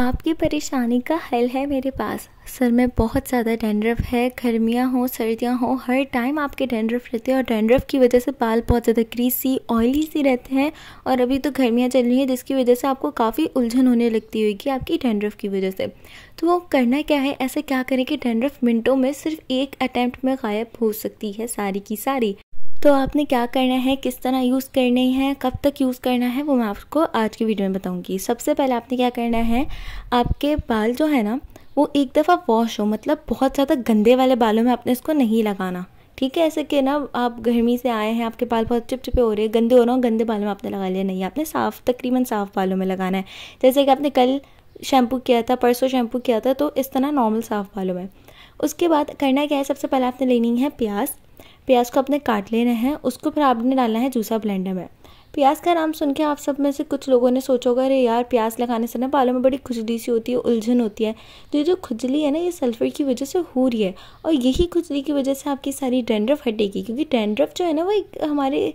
आपकी परेशानी का हल है मेरे पास सर मैं बहुत ज़्यादा डेंड्रफ है गर्मियाँ हो सर्दियाँ हो हर टाइम आपके डेंड्रफ रहते हैं और डेंड्रफ की वजह से बाल बहुत ज़्यादा क्रीसी ऑयली सी रहते हैं और अभी तो गर्मियाँ चल रही हैं जिसकी वजह से आपको काफ़ी उलझन होने लगती होगी आपकी डेंड्रफ की वजह से तो वो करना क्या है ऐसा क्या करें कि डेंड्रफ मिनटों में सिर्फ एक अटैम्प्ट में गायब हो सकती है सारी की सारी तो आपने क्या करना है किस तरह यूज़ करने हैं कब तक यूज़ करना है वो मैं आपको आज की वीडियो में बताऊँगी सबसे पहले आपने क्या करना है आपके बाल जो है ना वो एक दफ़ा वॉश हो मतलब बहुत ज़्यादा गंदे वाले बालों में आपने इसको नहीं लगाना ठीक है ऐसे कि ना आप गर्मी से आए हैं आपके बाल बहुत चिपचिपे हो रहे हैं गंदे हो रहे हो गंदे बालों में आपने लगा लिया नहीं आपने साफ़ तकरीबन साफ़ बालों में लगाना है जैसे कि आपने कल शैम्पू किया था परसों शैम्पू किया था तो इस तरह नॉर्मल साफ़ बालों में उसके बाद करना क्या है सबसे पहले आपने लेनी है प्याज प्याज को आपने काट लेना है उसको फिर आपने डालना है जूसा ब्लेंडर में प्याज का नाम सुन के आप सब में से कुछ लोगों ने सोचा होगा अरे यार प्याज लगाने से ना बालों में बड़ी खुजली सी होती है उलझन होती है तो ये जो खुजली है ना ये सल्फर की वजह से हो रही है और यही खुजली की वजह से आपकी सारी डेंड्रफ हटेगी क्योंकि डेंड्रफ जो है ना वो एक हमारे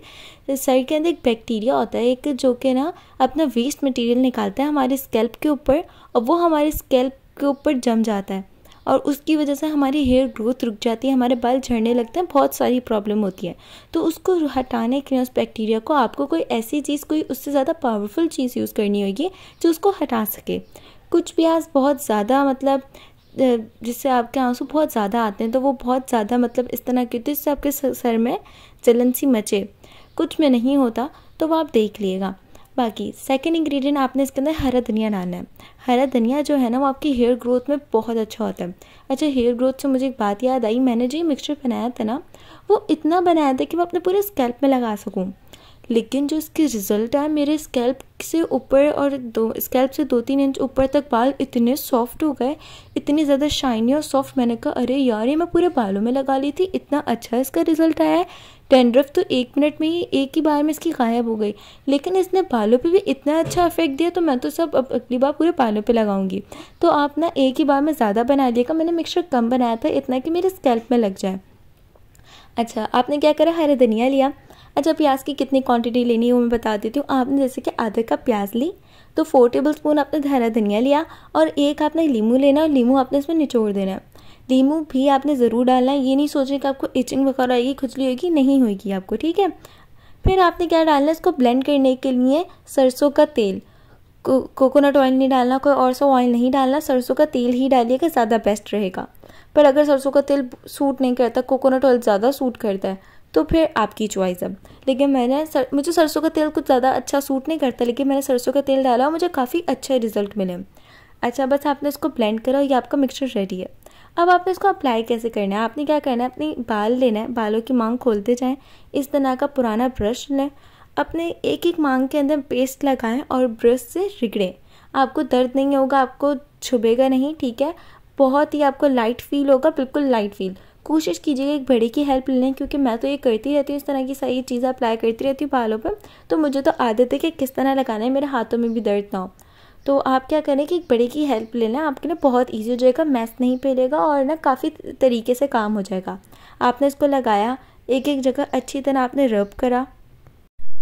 सर के अंदर एक बैक्टीरिया होता है एक जो कि ना अपना वेस्ट मटीरियल निकालता है हमारे स्केल्प के ऊपर और वो हमारे स्केल्प के ऊपर जम जाता है और उसकी वजह से हमारी हेयर ग्रोथ रुक जाती है हमारे बाल झड़ने लगते हैं बहुत सारी प्रॉब्लम होती है तो उसको हटाने के लिए उस बैक्टीरिया को आपको कोई ऐसी चीज़ कोई उससे ज़्यादा पावरफुल चीज़ यूज़ करनी होगी जो उसको हटा सके कुछ प्याज बहुत ज़्यादा मतलब जिससे आपके आंसू बहुत ज़्यादा आते हैं तो वो बहुत ज़्यादा मतलब इस तरह की होती तो है जिससे आपके सर में जलन सी मचे कुछ में नहीं होता तो वो आप देख लिएगा बाकी सेकेंड इंग्रेडिएंट आपने इसके अंदर हरा धनिया डालना है हरा धनिया जो है ना वो आपकी हेयर ग्रोथ में बहुत अच्छा होता है अच्छा हेयर ग्रोथ से मुझे एक बात याद आई मैंने जो ये मिक्सचर बनाया था ना वो इतना बनाया था कि मैं अपने पूरे स्कैल्प में लगा सकूँ लेकिन जो इसके रिज़ल्ट आए मेरे स्कैल्प से ऊपर और दो स्कैल्प से दो तीन इंच ऊपर तक बाल इतने सॉफ्ट हो गए इतने ज़्यादा शाइनी और सॉफ्ट मैंने कहा अरे यार ये मैं पूरे बालों में लगा ली थी इतना अच्छा इसका रिज़ल्ट आया है टेंड्रफ तो एक मिनट में ही एक ही बार में इसकी गायब हो गई लेकिन इसने बालों पे भी इतना अच्छा इफेक्ट दिया तो मैं तो सब अब अगली बार पूरे बालों पे लगाऊंगी तो आप ना एक ही बार में ज़्यादा बना लिएगा मैंने मिक्सचर कम बनाया था इतना कि मेरे स्कैल्प में लग जाए अच्छा आपने क्या करा हरा धनिया लिया अच्छा प्याज की कितनी क्वांटिटी लेनी है वो मैं बता देती हूँ आपने जैसे कि आधा कप प्याज ली तो फोर टेबल स्पून आपने धरा धनिया लिया और एक आपने लीमू लेना और लीमू आपने इसमें निचोड़ देना है लीमू भी आपने ज़रूर डालना है ये नहीं सोचें कि आपको इचिंग वगैरह आएगी खुजली होगी नहीं होगी आपको ठीक है फिर आपने क्या डालना है इसको ब्लेंड करने के लिए सरसों का तेल को, कोकोनट ऑयल नहीं डालना कोई और सा ऑयल नहीं डालना सरसों का तेल ही डालिएगा ज़्यादा बेस्ट रहेगा पर अगर सरसों का तेल सूट नहीं करता कोकोनट ऑयल ज़्यादा सूट करता है तो फिर आपकी चॉइस है लेकिन मैंने सर मुझे सरसों का तेल कुछ ज़्यादा अच्छा सूट नहीं करता लेकिन मैंने सरसों का तेल डाला और मुझे काफ़ी अच्छे रिजल्ट मिले अच्छा बस आपने इसको ब्लेंड करा और ये आपका मिक्सचर रेडी है अब आपने इसको अप्लाई कैसे करना है आपने क्या करना है अपनी बाल लेना है बालों की मांग खोलते जाएँ इस तरह का पुराना ब्रश लें अपने एक एक मांग के अंदर पेस्ट लगाएं और ब्रश से रिगड़ें आपको दर्द नहीं होगा आपको छुबेगा नहीं ठीक है बहुत ही आपको लाइट फील होगा बिल्कुल लाइट फील कोशिश कीजिएगा एक बड़े की हेल्प लें क्योंकि मैं तो ये करती रहती हूँ इस तरह की सही चीज़ अप्लाई करती रहती हूँ बालों पर तो मुझे तो आदत है कि किस तरह लगाना है मेरे हाथों में भी दर्द ना हो तो आप क्या करें कि एक बड़े की हेल्प ले लें आपके लिए बहुत ईजी हो जाएगा मैस नहीं फैलेगा और ना काफ़ी तरीके से काम हो जाएगा आपने इसको लगाया एक एक जगह अच्छी तरह आपने रब करा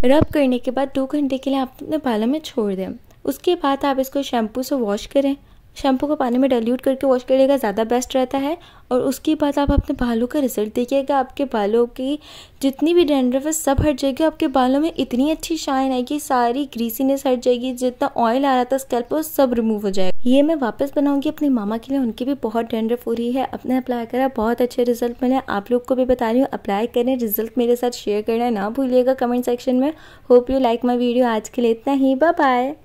रब करने के बाद दो घंटे के लिए आप अपने बालों में छोड़ दें उसके बाद आप इसको शैम्पू से वॉश करें शैम्पू को पानी में डाइल्यूट करके वॉश करिएगा ज़्यादा बेस्ट रहता है और उसके बाद आप अपने बालों का रिजल्ट देखिएगा आपके बालों की जितनी भी डेंड्रफ है सब हट जाएगी आपके बालों में इतनी अच्छी शाइन आएगी सारी ग्रीसीनेस हट जाएगी जितना ऑयल आ रहा था स्कैल्प पर सब रिमूव हो जाएगा ये मैं वापस बनाऊंगी अपनी मामा के लिए उनकी भी बहुत डेंड्रफ हो रही है अपने अप्लाई करा बहुत अच्छे रिजल्ट मिले आप लोग को भी बता रही हूँ अप्लाई करें रिजल्ट मेरे साथ शेयर करना ना भूलिएगा कमेंट सेक्शन में hope you like my video आज के लिए इतना ही बाय